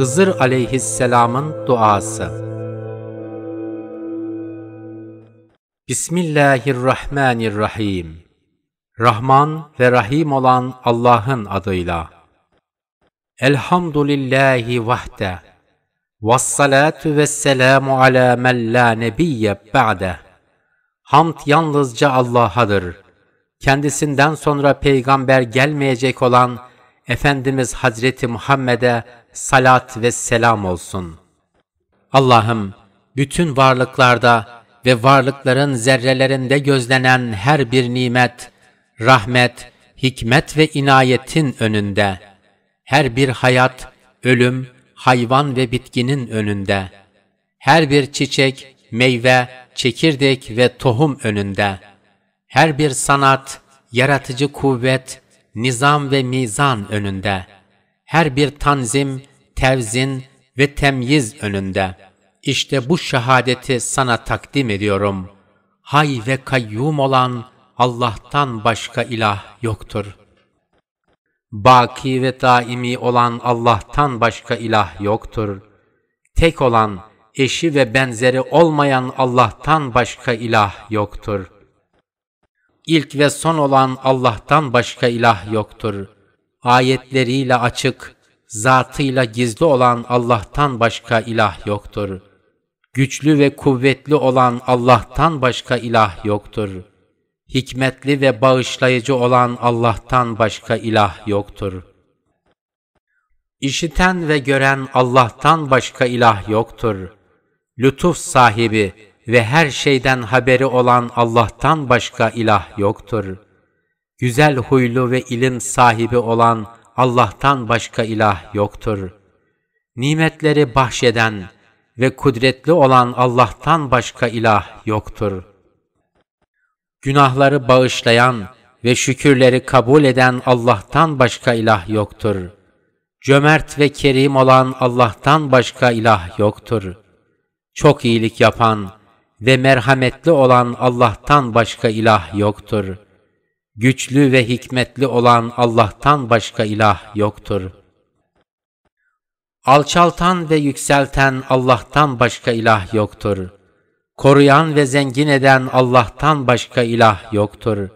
Hızır aleyhisselamın duası Bismillahirrahmanirrahim Rahman ve Rahim olan Allah'ın adıyla Elhamdülillahi vahde Vessalatu vesselamu ala men la nebiyye ba'de Hamd yalnızca Allah'adır. Kendisinden sonra peygamber gelmeyecek olan Efendimiz Hazreti Muhammed'e salat ve selam olsun. Allah'ım bütün varlıklarda ve varlıkların zerrelerinde gözlenen her bir nimet, rahmet, hikmet ve inayetin önünde, her bir hayat, ölüm, hayvan ve bitkinin önünde, her bir çiçek, meyve, çekirdek ve tohum önünde, her bir sanat, yaratıcı kuvvet, nizam ve mizan önünde, her bir tanzim, tevzin ve temyiz önünde. İşte bu şehadeti sana takdim ediyorum. Hay ve kayyum olan Allah'tan başka ilah yoktur. Baki ve daimi olan Allah'tan başka ilah yoktur. Tek olan, eşi ve benzeri olmayan Allah'tan başka ilah yoktur.'' İlk ve son olan Allah'tan başka ilah yoktur. Ayetleriyle açık, zatıyla gizli olan Allah'tan başka ilah yoktur. Güçlü ve kuvvetli olan Allah'tan başka ilah yoktur. Hikmetli ve bağışlayıcı olan Allah'tan başka ilah yoktur. İşiten ve gören Allah'tan başka ilah yoktur. Lütuf sahibi, ve her şeyden haberi olan Allah'tan başka ilah yoktur. Güzel huylu ve ilim sahibi olan Allah'tan başka ilah yoktur. Nimetleri bahşeden ve kudretli olan Allah'tan başka ilah yoktur. Günahları bağışlayan ve şükürleri kabul eden Allah'tan başka ilah yoktur. Cömert ve kerim olan Allah'tan başka ilah yoktur. Çok iyilik yapan, ve merhametli olan Allah'tan başka ilah yoktur. Güçlü ve hikmetli olan Allah'tan başka ilah yoktur. Alçaltan ve yükselten Allah'tan başka ilah yoktur. Koruyan ve zengin eden Allah'tan başka ilah yoktur.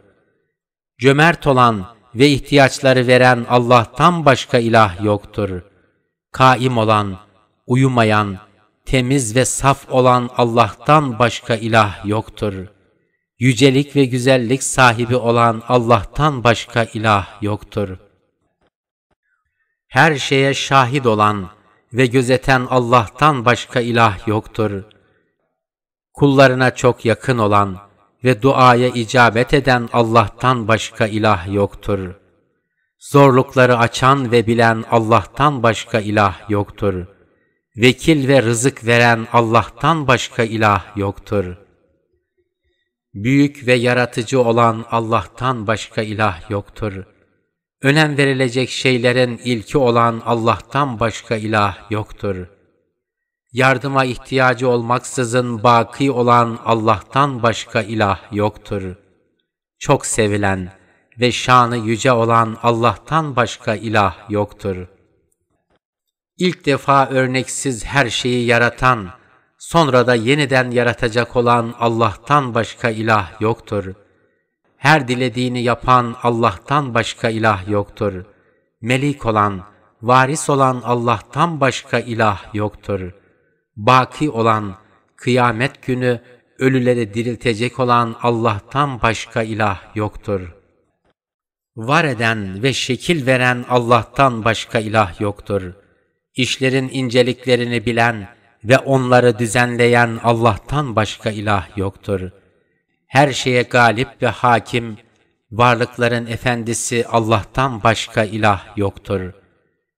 Cömert olan ve ihtiyaçları veren Allah'tan başka ilah yoktur. Kaim olan, uyumayan, temiz ve saf olan Allah'tan başka ilah yoktur. Yücelik ve güzellik sahibi olan Allah'tan başka ilah yoktur. Her şeye şahit olan ve gözeten Allah'tan başka ilah yoktur. Kullarına çok yakın olan ve duaya icabet eden Allah'tan başka ilah yoktur. Zorlukları açan ve bilen Allah'tan başka ilah yoktur.'' vekil ve rızık veren Allah'tan başka ilah yoktur. Büyük ve yaratıcı olan Allah'tan başka ilah yoktur. Önem verilecek şeylerin ilki olan Allah'tan başka ilah yoktur. Yardıma ihtiyacı olmaksızın baki olan Allah'tan başka ilah yoktur. Çok sevilen ve şanı yüce olan Allah'tan başka ilah yoktur.'' İlk defa örneksiz her şeyi yaratan, sonra da yeniden yaratacak olan Allah'tan başka ilah yoktur. Her dilediğini yapan Allah'tan başka ilah yoktur. Melik olan, varis olan Allah'tan başka ilah yoktur. Baki olan, kıyamet günü ölüleri diriltecek olan Allah'tan başka ilah yoktur. Var eden ve şekil veren Allah'tan başka ilah yoktur.'' İşlerin inceliklerini bilen ve onları düzenleyen Allah'tan başka ilah yoktur. Her şeye galip ve hakim, varlıkların efendisi Allah'tan başka ilah yoktur.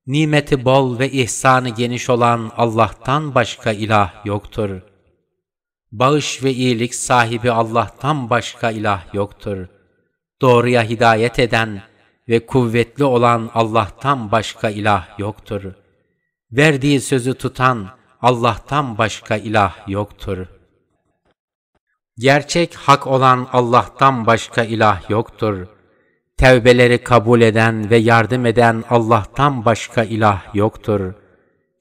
Nimeti bol ve ihsanı geniş olan Allah'tan başka ilah yoktur. Bağış ve iyilik sahibi Allah'tan başka ilah yoktur. Doğruya hidayet eden ve kuvvetli olan Allah'tan başka ilah yoktur.'' Verdiği sözü tutan Allah'tan başka ilah yoktur. Gerçek hak olan Allah'tan başka ilah yoktur. Tevbeleri kabul eden ve yardım eden Allah'tan başka ilah yoktur.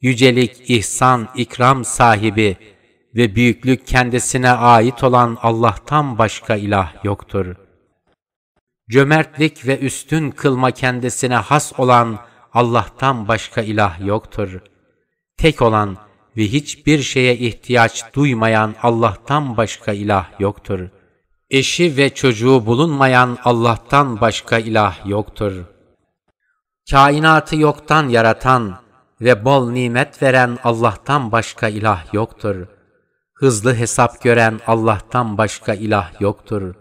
Yücelik, ihsan, ikram sahibi ve büyüklük kendisine ait olan Allah'tan başka ilah yoktur. Cömertlik ve üstün kılma kendisine has olan Allah'tan başka ilah yoktur. Tek olan ve hiçbir şeye ihtiyaç duymayan Allah'tan başka ilah yoktur. Eşi ve çocuğu bulunmayan Allah'tan başka ilah yoktur. Kainatı yoktan yaratan ve bol nimet veren Allah'tan başka ilah yoktur. Hızlı hesap gören Allah'tan başka ilah yoktur.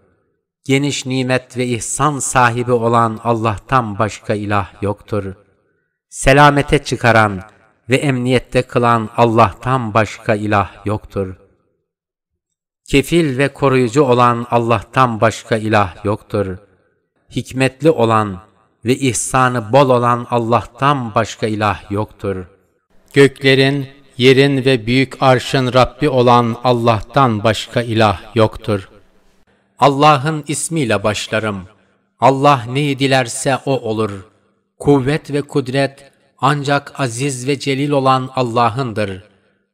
Geniş nimet ve ihsan sahibi olan Allah'tan başka ilah yoktur.'' selamete çıkaran ve emniyette kılan Allah'tan başka ilah yoktur. Kefil ve koruyucu olan Allah'tan başka ilah yoktur. Hikmetli olan ve ihsanı bol olan Allah'tan başka ilah yoktur. Göklerin, yerin ve büyük arşın Rabbi olan Allah'tan başka ilah yoktur. Allah'ın ismiyle başlarım. Allah neyi dilerse o olur.'' Kuvvet ve kudret ancak aziz ve celil olan Allah'ındır.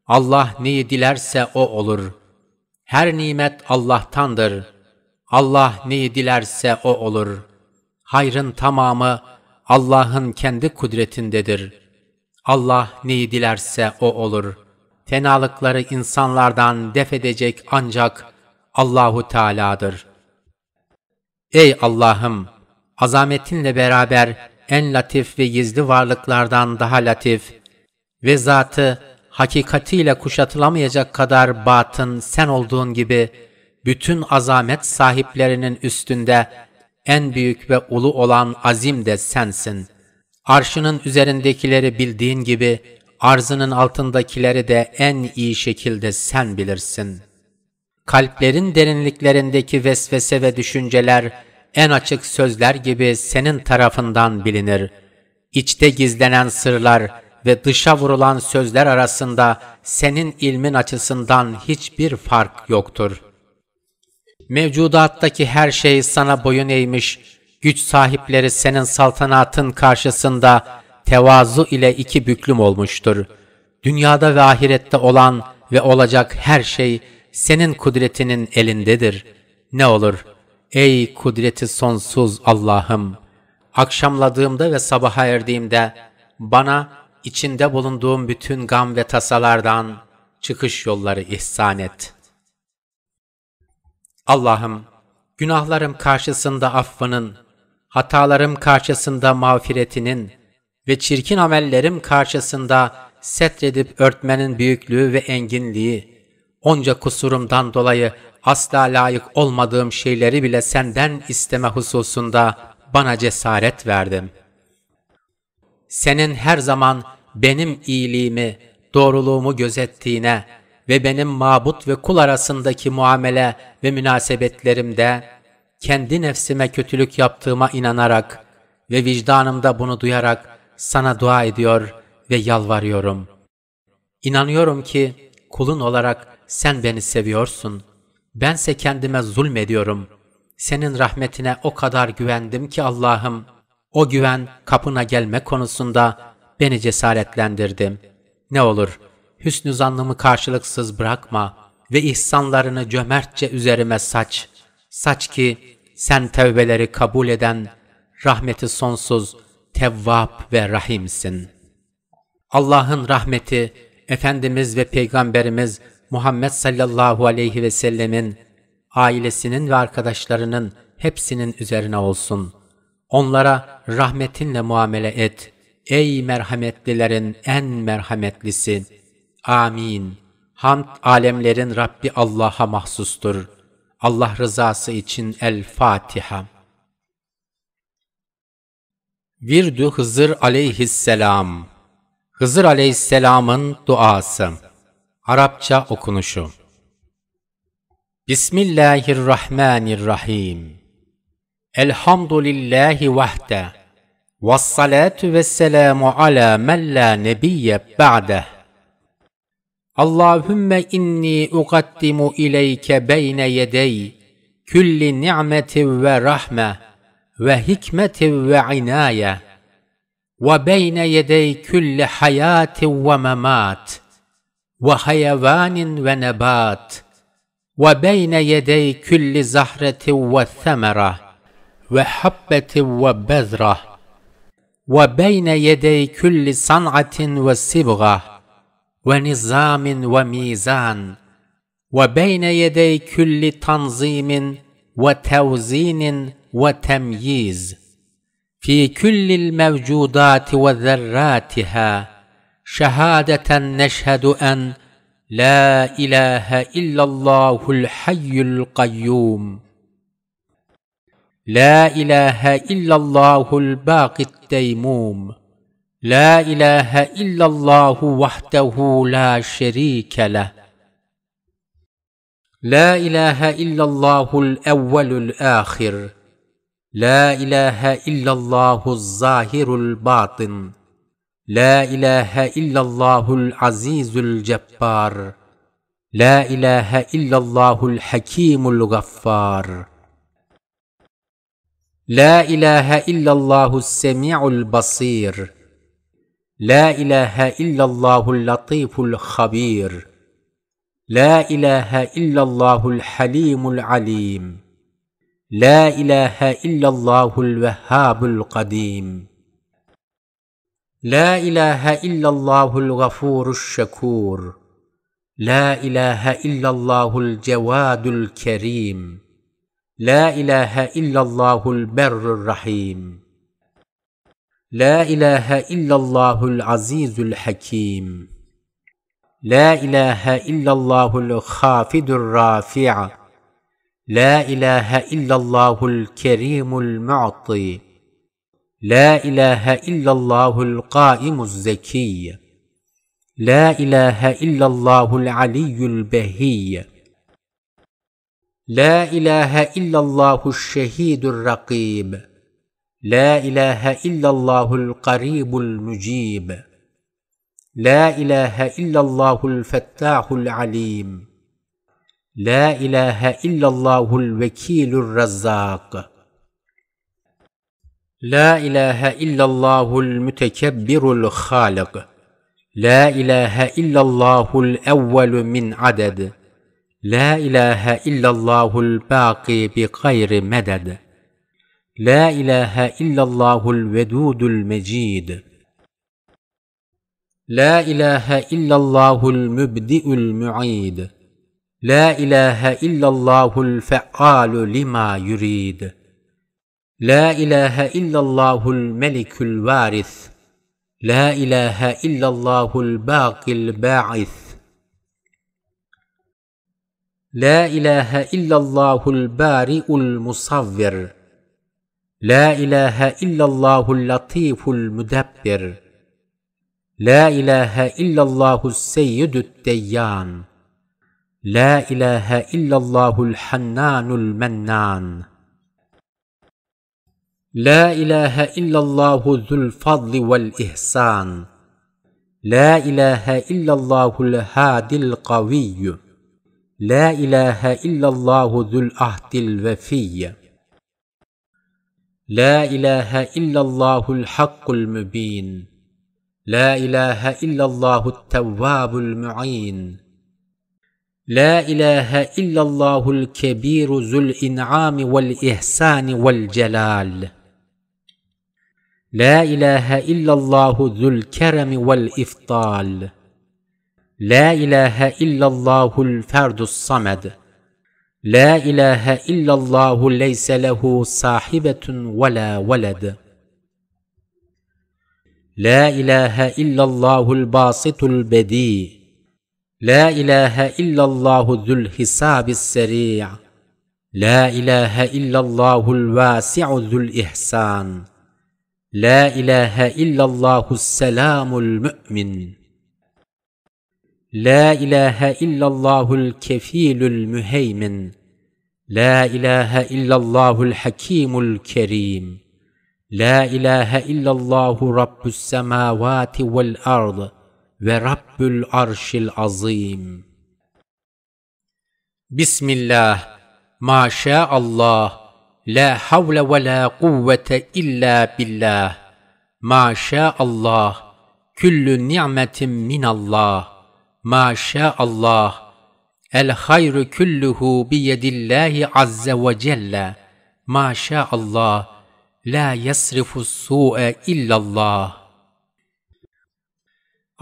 Allah neyi dilerse o olur. Her nimet Allah'tandır. Allah neyi dilerse o olur. Hayrın tamamı Allah'ın kendi kudretindedir. Allah neyi dilerse o olur. Fenalıkları insanlardan defedecek ancak Allahu Teala'dır. Ey Allah'ım, azametinle beraber en latif ve gizli varlıklardan daha latif ve zatı hakikatiyle kuşatılamayacak kadar batın sen olduğun gibi bütün azamet sahiplerinin üstünde en büyük ve ulu olan azim de sensin. Arşının üzerindekileri bildiğin gibi arzının altındakileri de en iyi şekilde sen bilirsin. Kalplerin derinliklerindeki vesvese ve düşünceler en açık sözler gibi senin tarafından bilinir. İçte gizlenen sırlar ve dışa vurulan sözler arasında senin ilmin açısından hiçbir fark yoktur. Mevcudattaki her şey sana boyun eğmiş, güç sahipleri senin saltanatın karşısında tevazu ile iki büklüm olmuştur. Dünyada ve ahirette olan ve olacak her şey senin kudretinin elindedir. Ne olur Ey kudreti sonsuz Allah'ım! Akşamladığımda ve sabaha erdiğimde bana içinde bulunduğum bütün gam ve tasalardan çıkış yolları ihsan et. Allah'ım, günahlarım karşısında affının, hatalarım karşısında mağfiretinin ve çirkin amellerim karşısında setredip örtmenin büyüklüğü ve enginliği, onca kusurumdan dolayı asla layık olmadığım şeyleri bile senden isteme hususunda bana cesaret verdim. Senin her zaman benim iyiliğimi, doğruluğumu gözettiğine ve benim mabut ve kul arasındaki muamele ve münasebetlerimde kendi nefsime kötülük yaptığıma inanarak ve vicdanımda bunu duyarak sana dua ediyor ve yalvarıyorum. İnanıyorum ki kulun olarak sen beni seviyorsun. Bense kendime zulmediyorum. Senin rahmetine o kadar güvendim ki Allah'ım. O güven kapına gelme konusunda beni cesaretlendirdim. Ne olur hüsnü zannımı karşılıksız bırakma ve ihsanlarını cömertçe üzerime saç. Saç ki sen tevbeleri kabul eden, rahmeti sonsuz, tevvap ve rahimsin. Allah'ın rahmeti, Efendimiz ve Peygamberimiz Muhammed sallallahu aleyhi ve sellemin, ailesinin ve arkadaşlarının hepsinin üzerine olsun. Onlara rahmetinle muamele et. Ey merhametlilerin en merhametlisi. Amin. Hamd alemlerin Rabbi Allah'a mahsustur. Allah rızası için El-Fatiha. Virdü Hızır aleyhisselam Hızır aleyhisselamın duası Arapça okunuşu Bismillahirrahmanirrahim Elhamdülillahi vahde Vessalatu vesselamu ala men la nebiyye ba'deh Allahümme inni uqaddimu ileyke beyne yedey külli ni'meti ve rahme ve hikmeti ve inaye ve beyne yedey külli hayati ve memat.'' وحيوان ونبات وبين يدي كل زهرة وثمرة وحبة وبذرة وبين يدي كل صنعة وصبغة ونظام وميزان وبين يدي كل تنظيم وتوزين وتمييز في كل الموجودات وذراتها شهاده نشهد ان لا اله الا الله الحي القيوم لا اله الا الله الباقي التيموم لا اله الا الله وحده لا شريك له لا اله الا الله الاول الاخر لا اله الا الله الظاهر الباطن لا إله إلا الله العزيز الجبار لا إله إلا الله الحكيم الغفار لا إله إلا الله السميع البصير لا إله إلا الله اللطيف الخبير لا إله إلا الله الحليم العليم لا إله إلا الله الوهاب القديم لا اله الا الله الغفور الشكور لا اله الا الله الجواد الكريم لا اله الا الله البر الرحيم لا اله الا الله العزيز الحكيم لا اله الا الله الخافض الرافع لا اله الا الله الكريم المعطي لا اله الا الله القائم الزكي لا اله الا الله العلي البهي لا اله الا الله الشهيد الرقيب لا اله الا الله القريب المجيب لا اله الا الله الفتاح العليم لا اله الا الله الوكيل الرزاق لا اله الا الله المتكبر الخالق لا اله الا الله الاول من عدد لا اله الا الله الباقي بغير مدد لا اله الا الله الودود المجيد لا اله الا الله المبدئ المعيد لا اله الا الله الفعال لما يريد لا إله إلا الله الملك الوارث لا إله إلا الله الباقي الباعث لا إله إلا الله البارئ المصور لا إله إلا الله اللطيف المدبر لا إله إلا الله السيد التيان لا إله إلا الله الحنان المنان لا اله الا الله ذو الفضل والاحسان لا اله الا الله الهادي القوي لا اله الا الله ذو الأهد الوفي لا اله الا الله الحق المبين لا اله الا الله التواب المعين لا اله الا الله الكبير ذو الانعام والاحسان والجلال لا اله الا الله ذو الكرم والإفطال لا اله الا الله الفرد الصمد لا اله الا الله ليس له صاحبه ولا ولد لا اله الا الله الباسط البديع لا اله الا الله ذو الحساب السريع لا اله الا الله الواسع ذو الاحسان لا اله الا الله السلام المؤمن لا اله الا الله الكفيل المهيمن لا اله الا الله الحكيم الكريم لا اله الا الله رب السماوات والارض ورب الأرش العظيم بسم الله ما شاء الله لا حول ولا قوه الا بالله ما شاء الله كل نعمه من الله ما شاء الله الخير كله بيد الله عز وجل ما شاء الله لا يصرف السوء الا الله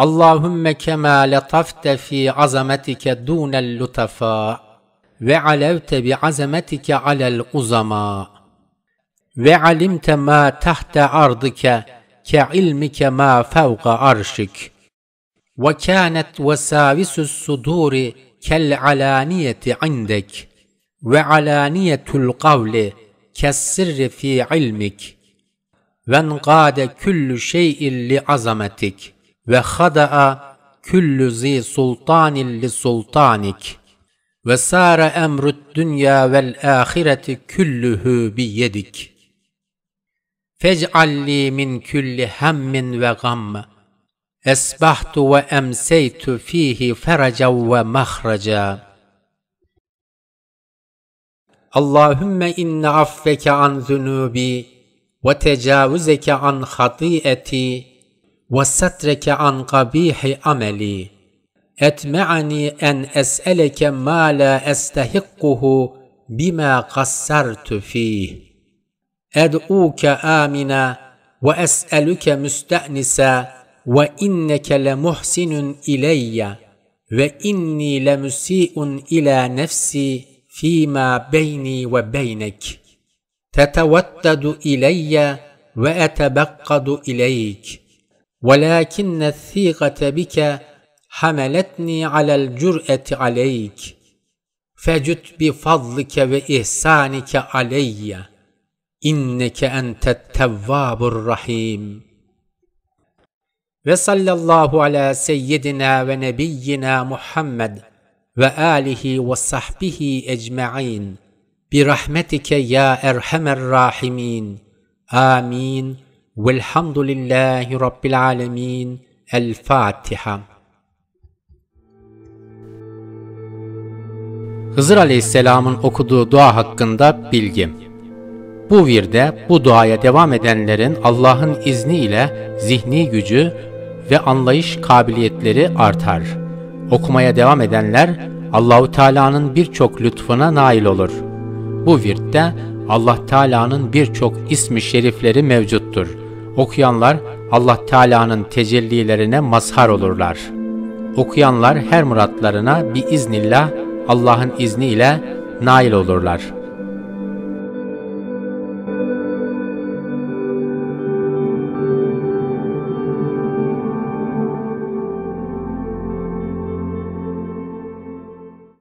اللهم كما لطفت في عظمتك دون اللطفاء وعلوت بعزمتك على العظماء وعلمت ما تحت أرضك كعلمك ما فوق عرشك وكانت وساوس الصدور كالعلانية عندك وعلانية القول كالسر في علمك وانقاد كل شيء لعظمتك وخضأ كل ذي سلطان لسلطانك ve sâre emrüd dünya vel âhireti küllühü biyedik. Fec'alli min külli hemmin ve gamme. Esbahtu ve emseytu fihi feraca ve mahraca. Allahümme inne affeke an zunubi ve tecavüzeke an hatiyeti ve satreke an kabihi ameli.'' أتمعني أن أسألك ما لا أستحقه بما قصرت فيه أدعوك آمنا وأسألك مستأنسا وإنك لمحسن إلي وإني لمسيء إلى نفسي فيما بيني وبينك تتودد إلي وأتبقد إليك ولكن الثقة بك حملتني على الجرأة عليك فجت بفضلك وإحسانك علي إنك أنت التواب الرحيم وصلى الله على سيدنا ونبينا محمد وآله وصحبه أجمعين برحمتك يا أرحم الراحمين آمين والحمد لله رب العالمين الفاتحة Hızır Aleyhisselam'ın okuduğu dua hakkında bilgi. Bu virde bu duaya devam edenlerin Allah'ın izniyle zihni gücü ve anlayış kabiliyetleri artar. Okumaya devam edenler Allahu Teala'nın birçok lütfuna nail olur. Bu virtte Allah Teala'nın birçok ismi şerifleri mevcuttur. Okuyanlar Allah Teala'nın tecellilerine mazhar olurlar. Okuyanlar her muratlarına bir iznillah Allah'ın izniyle nail olurlar.''